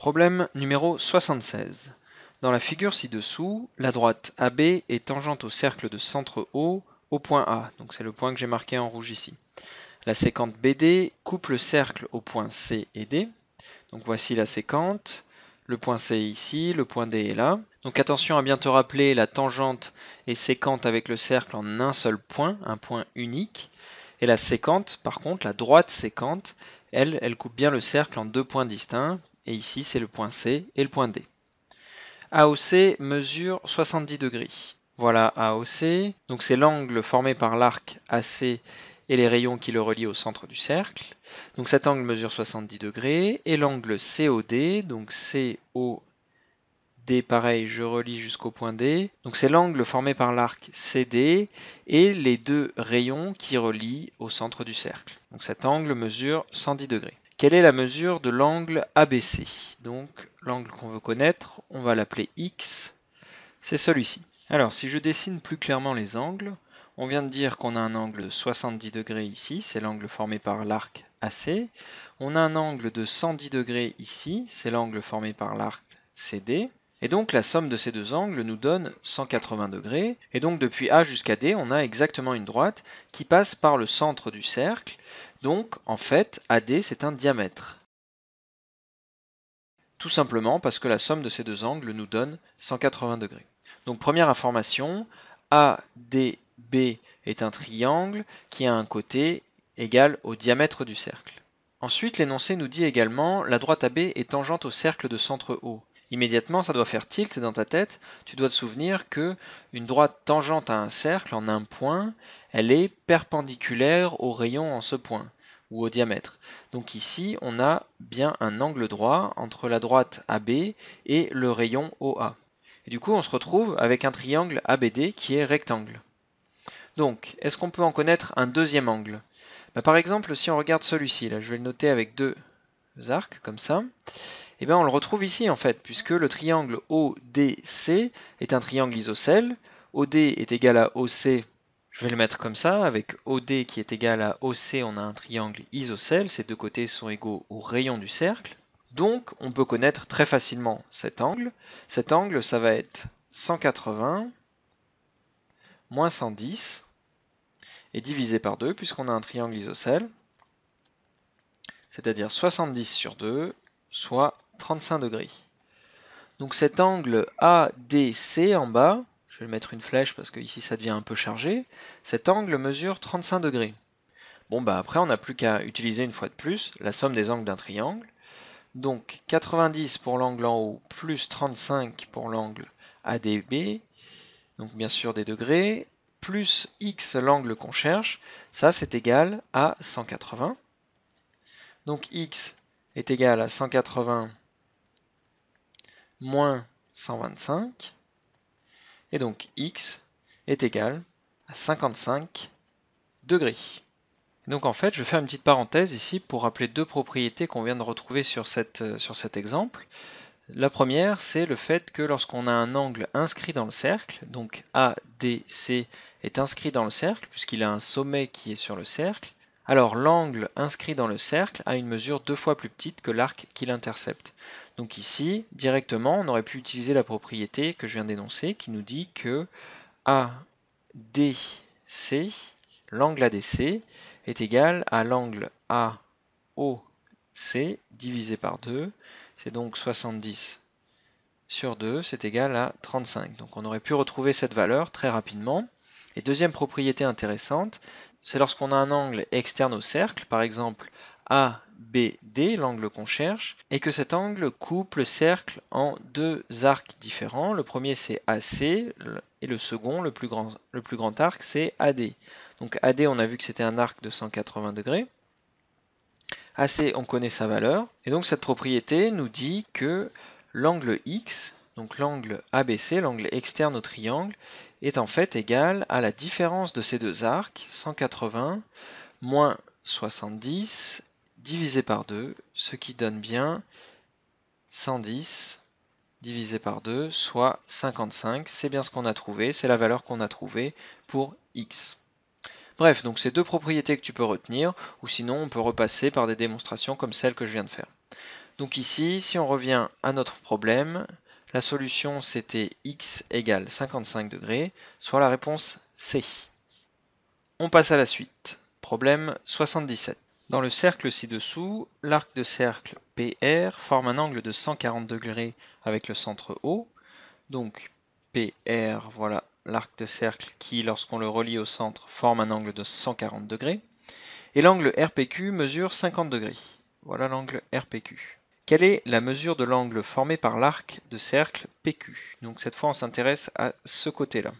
Problème numéro 76. Dans la figure ci-dessous, la droite AB est tangente au cercle de centre O au point A, donc c'est le point que j'ai marqué en rouge ici. La séquente BD coupe le cercle au point C et D. Donc voici la séquente, le point C est ici, le point D est là. Donc attention à bien te rappeler, la tangente est séquente avec le cercle en un seul point, un point unique. Et la séquente, par contre, la droite séquente, elle, elle coupe bien le cercle en deux points distincts, et ici c'est le point C et le point D. AOC mesure 70 degrés. Voilà AOC, donc c'est l'angle formé par l'arc AC et les rayons qui le relient au centre du cercle. Donc cet angle mesure 70 degrés, et l'angle COD, donc COD, pareil, je relie jusqu'au point D. Donc c'est l'angle formé par l'arc CD et les deux rayons qui relient au centre du cercle. Donc cet angle mesure 110 degrés. Quelle est la mesure de l'angle ABC Donc l'angle qu'on veut connaître, on va l'appeler X, c'est celui-ci. Alors si je dessine plus clairement les angles, on vient de dire qu'on a un angle 70 degrés ici, c'est l'angle formé par l'arc AC. On a un angle de 110 degrés ici, c'est l'angle formé par l'arc CD. Et donc la somme de ces deux angles nous donne 180 degrés, et donc depuis A jusqu'à D, on a exactement une droite qui passe par le centre du cercle, donc, en fait, AD, c'est un diamètre. Tout simplement parce que la somme de ces deux angles nous donne 180 degrés. Donc, première information, ADB est un triangle qui a un côté égal au diamètre du cercle. Ensuite, l'énoncé nous dit également la droite AB est tangente au cercle de centre O immédiatement ça doit faire tilt dans ta tête. Tu dois te souvenir que une droite tangente à un cercle en un point, elle est perpendiculaire au rayon en ce point ou au diamètre. Donc ici, on a bien un angle droit entre la droite AB et le rayon OA. Et du coup, on se retrouve avec un triangle ABD qui est rectangle. Donc, est-ce qu'on peut en connaître un deuxième angle bah, Par exemple, si on regarde celui-ci, là, je vais le noter avec deux arcs comme ça et eh bien on le retrouve ici en fait, puisque le triangle ODC est un triangle isocèle, OD est égal à OC, je vais le mettre comme ça, avec OD qui est égal à OC, on a un triangle isocèle, ces deux côtés sont égaux au rayon du cercle, donc on peut connaître très facilement cet angle, cet angle ça va être 180 moins 110, et divisé par 2 puisqu'on a un triangle isocèle, c'est-à-dire 70 sur 2, soit 35 degrés. Donc cet angle ADC en bas, je vais le mettre une flèche parce que ici ça devient un peu chargé, cet angle mesure 35 degrés. Bon bah après on n'a plus qu'à utiliser une fois de plus la somme des angles d'un triangle. Donc 90 pour l'angle en haut plus 35 pour l'angle ADB, donc bien sûr des degrés, plus x l'angle qu'on cherche, ça c'est égal à 180. Donc x est égal à 180 moins 125. Et donc x est égal à 55 degrés. donc en fait, je fais une petite parenthèse ici pour rappeler deux propriétés qu'on vient de retrouver sur, euh, sur cet exemple. La première, c'est le fait que lorsqu'on a un angle inscrit dans le cercle, donc ADC est inscrit dans le cercle, puisqu'il a un sommet qui est sur le cercle, alors l'angle inscrit dans le cercle a une mesure deux fois plus petite que l'arc qui l'intercepte. Donc ici, directement, on aurait pu utiliser la propriété que je viens d'énoncer qui nous dit que ADC, l'angle ADC, est égal à l'angle AOC divisé par 2. C'est donc 70 sur 2, c'est égal à 35. Donc on aurait pu retrouver cette valeur très rapidement. Et deuxième propriété intéressante, c'est lorsqu'on a un angle externe au cercle, par exemple ABD, l'angle qu'on cherche, et que cet angle coupe le cercle en deux arcs différents. Le premier c'est AC et le second, le plus grand, arc, c'est AD. Donc AD, on a vu que c'était un arc de 180 degrés. AC, on connaît sa valeur. Et donc cette propriété nous dit que l'angle X donc l'angle ABC, l'angle externe au triangle, est en fait égal à la différence de ces deux arcs, 180 moins 70 divisé par 2, ce qui donne bien 110 divisé par 2, soit 55. C'est bien ce qu'on a trouvé, c'est la valeur qu'on a trouvée pour x. Bref, donc ces deux propriétés que tu peux retenir, ou sinon on peut repasser par des démonstrations comme celle que je viens de faire. Donc ici, si on revient à notre problème, la solution, c'était x égale 55 degrés, soit la réponse C. On passe à la suite. Problème 77. Dans le cercle ci-dessous, l'arc de cercle PR forme un angle de 140 degrés avec le centre O. Donc PR, voilà l'arc de cercle qui, lorsqu'on le relie au centre, forme un angle de 140 degrés. Et l'angle RPQ mesure 50 degrés. Voilà l'angle RPQ. Quelle est la mesure de l'angle formé par l'arc de cercle PQ Donc cette fois on s'intéresse à ce côté-là.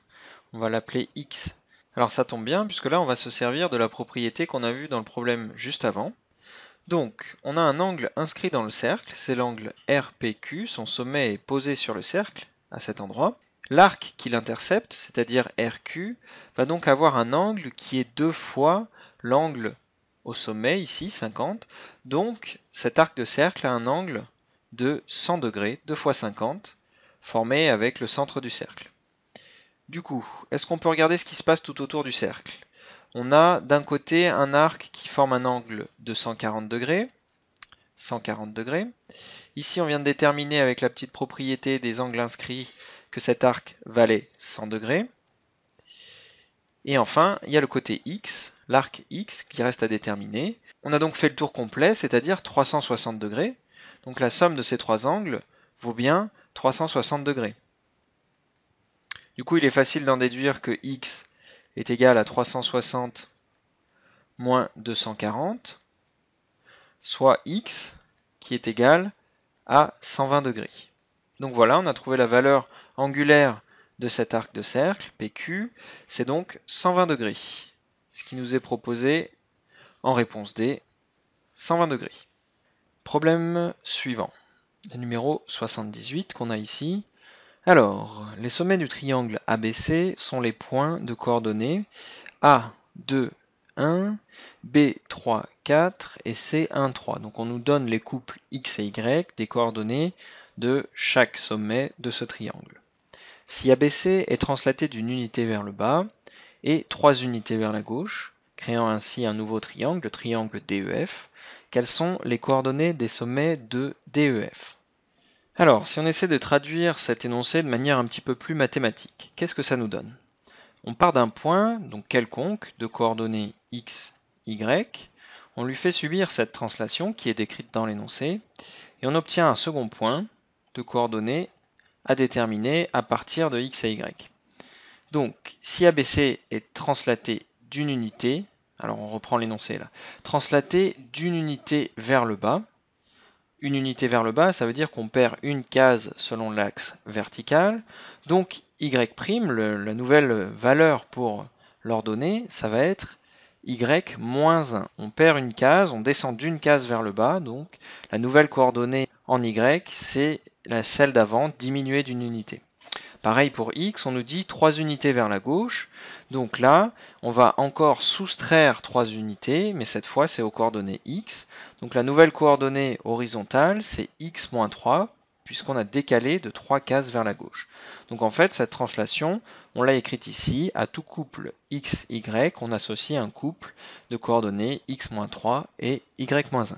On va l'appeler X. Alors ça tombe bien puisque là on va se servir de la propriété qu'on a vue dans le problème juste avant. Donc on a un angle inscrit dans le cercle, c'est l'angle RPQ, son sommet est posé sur le cercle à cet endroit. L'arc qui l'intercepte, c'est-à-dire RQ, va donc avoir un angle qui est deux fois l'angle au sommet, ici, 50. Donc, cet arc de cercle a un angle de 100 degrés, 2 fois 50, formé avec le centre du cercle. Du coup, est-ce qu'on peut regarder ce qui se passe tout autour du cercle On a d'un côté un arc qui forme un angle de 140 degrés, 140 degrés. Ici, on vient de déterminer avec la petite propriété des angles inscrits que cet arc valait 100 degrés. Et enfin, il y a le côté X l'arc X qui reste à déterminer. On a donc fait le tour complet, c'est-à-dire 360 degrés. Donc la somme de ces trois angles vaut bien 360 degrés. Du coup, il est facile d'en déduire que X est égal à 360 moins 240, soit X qui est égal à 120 degrés. Donc voilà, on a trouvé la valeur angulaire de cet arc de cercle, PQ, c'est donc 120 degrés ce qui nous est proposé en réponse D, 120 degrés. Problème suivant, le numéro 78 qu'on a ici. Alors, les sommets du triangle ABC sont les points de coordonnées A, 2, 1, B, 3, 4 et C, 1, 3. Donc on nous donne les couples X et Y des coordonnées de chaque sommet de ce triangle. Si ABC est translaté d'une unité vers le bas, et trois unités vers la gauche, créant ainsi un nouveau triangle, le triangle DEF. Quelles sont les coordonnées des sommets de DEF Alors, si on essaie de traduire cet énoncé de manière un petit peu plus mathématique, qu'est-ce que ça nous donne On part d'un point, donc quelconque, de coordonnées x, y, on lui fait subir cette translation qui est décrite dans l'énoncé, et on obtient un second point de coordonnées à déterminer à partir de x et y. Donc, si ABC est translaté d'une unité, alors on reprend l'énoncé là, translaté d'une unité vers le bas, une unité vers le bas, ça veut dire qu'on perd une case selon l'axe vertical, donc y', la nouvelle valeur pour l'ordonnée, ça va être y moins 1. On perd une case, on descend d'une case vers le bas, donc la nouvelle coordonnée en y, c'est celle d'avant diminuée d'une unité. Pareil pour x, on nous dit 3 unités vers la gauche. Donc là, on va encore soustraire 3 unités, mais cette fois c'est aux coordonnées x. Donc la nouvelle coordonnée horizontale, c'est x-3, puisqu'on a décalé de 3 cases vers la gauche. Donc en fait, cette translation, on l'a écrite ici, à tout couple x, y, on associe un couple de coordonnées x-3 et y-1.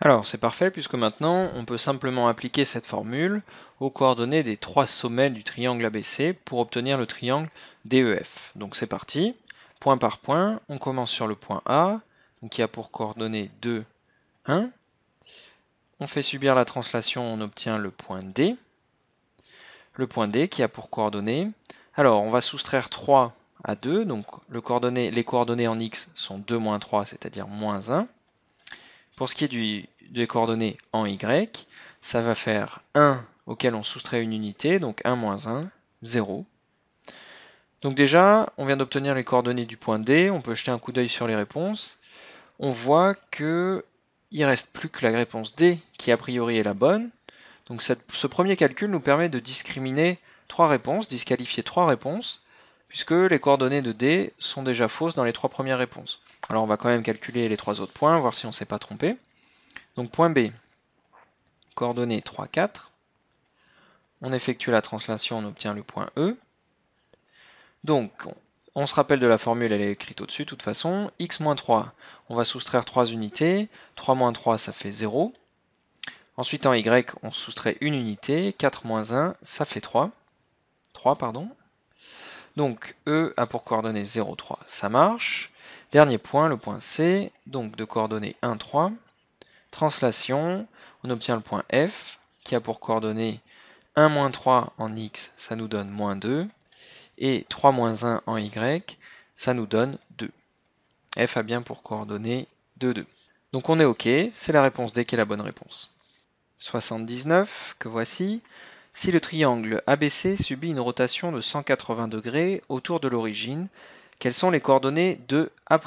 Alors c'est parfait puisque maintenant on peut simplement appliquer cette formule aux coordonnées des trois sommets du triangle ABC pour obtenir le triangle DEF. Donc c'est parti, point par point, on commence sur le point A, qui a pour coordonnées 2, 1. On fait subir la translation, on obtient le point D. Le point D qui a pour coordonnées. Alors on va soustraire 3 à 2, donc les coordonnées en x sont 2 moins 3, c'est-à-dire moins 1. Pour ce qui est du, des coordonnées en y, ça va faire 1 auquel on soustrait une unité, donc 1 moins 1, 0. Donc déjà, on vient d'obtenir les coordonnées du point D, on peut jeter un coup d'œil sur les réponses. On voit que ne reste plus que la réponse D qui a priori est la bonne. Donc ce premier calcul nous permet de discriminer trois réponses, disqualifier trois réponses, puisque les coordonnées de D sont déjà fausses dans les trois premières réponses. Alors on va quand même calculer les trois autres points, voir si on ne s'est pas trompé. Donc point B, coordonnées 3, 4. On effectue la translation, on obtient le point E. Donc on se rappelle de la formule, elle est écrite au-dessus de toute façon. x-3, on va soustraire 3 unités. 3 3, ça fait 0. Ensuite en y, on soustrait une unité. 4 1, ça fait 3. 3, pardon. Donc E a pour coordonnées 0, 3, ça marche. Dernier point, le point C, donc de coordonnées 1, 3. Translation, on obtient le point F, qui a pour coordonnées 1 3 en x, ça nous donne moins 2, et 3 1 en y, ça nous donne 2. F a bien pour coordonnées 2, 2. Donc on est OK, c'est la réponse D qui est la bonne réponse. 79, que voici. Si le triangle ABC subit une rotation de 180 degrés autour de l'origine, quelles sont les coordonnées de A'.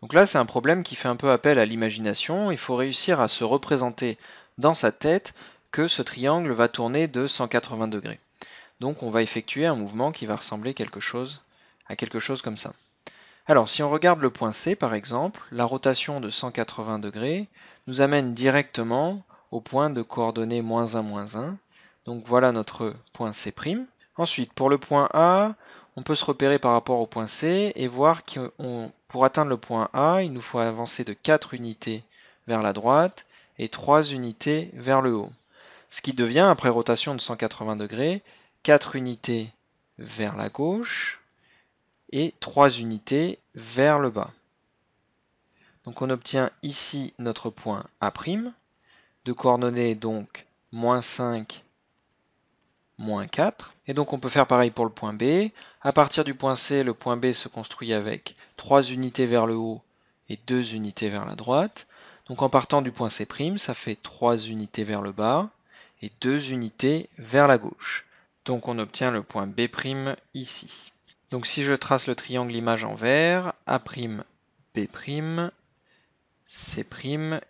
Donc là, c'est un problème qui fait un peu appel à l'imagination. Il faut réussir à se représenter dans sa tête que ce triangle va tourner de 180 degrés. Donc on va effectuer un mouvement qui va ressembler quelque chose à quelque chose comme ça. Alors si on regarde le point C par exemple, la rotation de 180 degrés nous amène directement au point de coordonnées moins 1, moins 1. Donc voilà notre point C'. Ensuite, pour le point A, on peut se repérer par rapport au point C et voir que pour atteindre le point A, il nous faut avancer de 4 unités vers la droite et 3 unités vers le haut. Ce qui devient, après rotation de 180 degrés, 4 unités vers la gauche et 3 unités vers le bas. Donc on obtient ici notre point A', de coordonnées donc moins 5 moins 4. Et donc on peut faire pareil pour le point B. À partir du point C, le point B se construit avec 3 unités vers le haut et 2 unités vers la droite. Donc en partant du point C', ça fait 3 unités vers le bas et 2 unités vers la gauche. Donc on obtient le point B' ici. Donc si je trace le triangle image en vert, A', B', C',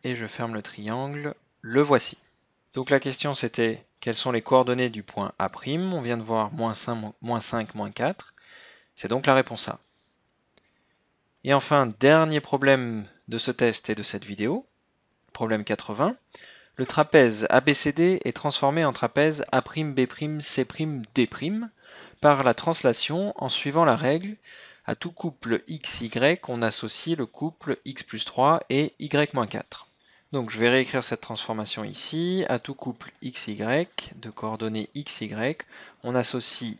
et je ferme le triangle, le voici. Donc la question c'était quelles sont les coordonnées du point A'? On vient de voir moins 5, moins 5, 4. C'est donc la réponse A. Et enfin, dernier problème de ce test et de cette vidéo, problème 80. Le trapèze ABCD est transformé en trapèze A'B'C'D' par la translation en suivant la règle à tout couple XY on associe le couple X plus 3 et Y moins 4. Donc je vais réécrire cette transformation ici. À tout couple y, de coordonnées x, y, on associe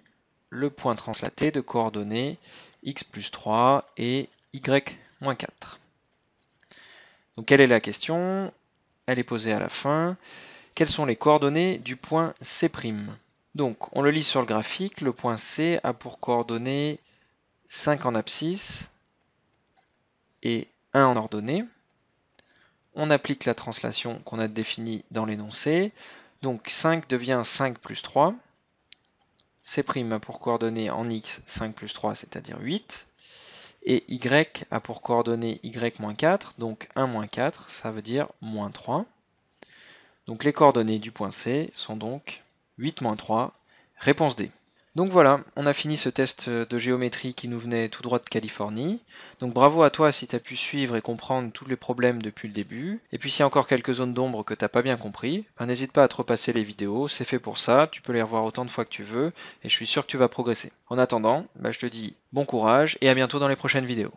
le point translaté de coordonnées x plus 3 et y moins 4. Donc quelle est la question Elle est posée à la fin. Quelles sont les coordonnées du point C'? Donc on le lit sur le graphique, le point C a pour coordonnées 5 en abscisse et 1 en ordonnée on applique la translation qu'on a définie dans l'énoncé. Donc 5 devient 5 plus 3. C' a pour coordonnées en x 5 plus 3, c'est-à-dire 8. Et y a pour coordonnées y moins 4, donc 1 moins 4, ça veut dire moins 3. Donc les coordonnées du point C sont donc 8 moins 3, réponse D. Donc voilà, on a fini ce test euh, de géométrie qui nous venait tout droit de Californie. Donc bravo à toi si tu as pu suivre et comprendre tous les problèmes depuis le début. Et puis s'il y a encore quelques zones d'ombre que t'as pas bien compris, ben n'hésite pas à te repasser les vidéos, c'est fait pour ça, tu peux les revoir autant de fois que tu veux, et je suis sûr que tu vas progresser. En attendant, ben je te dis bon courage et à bientôt dans les prochaines vidéos.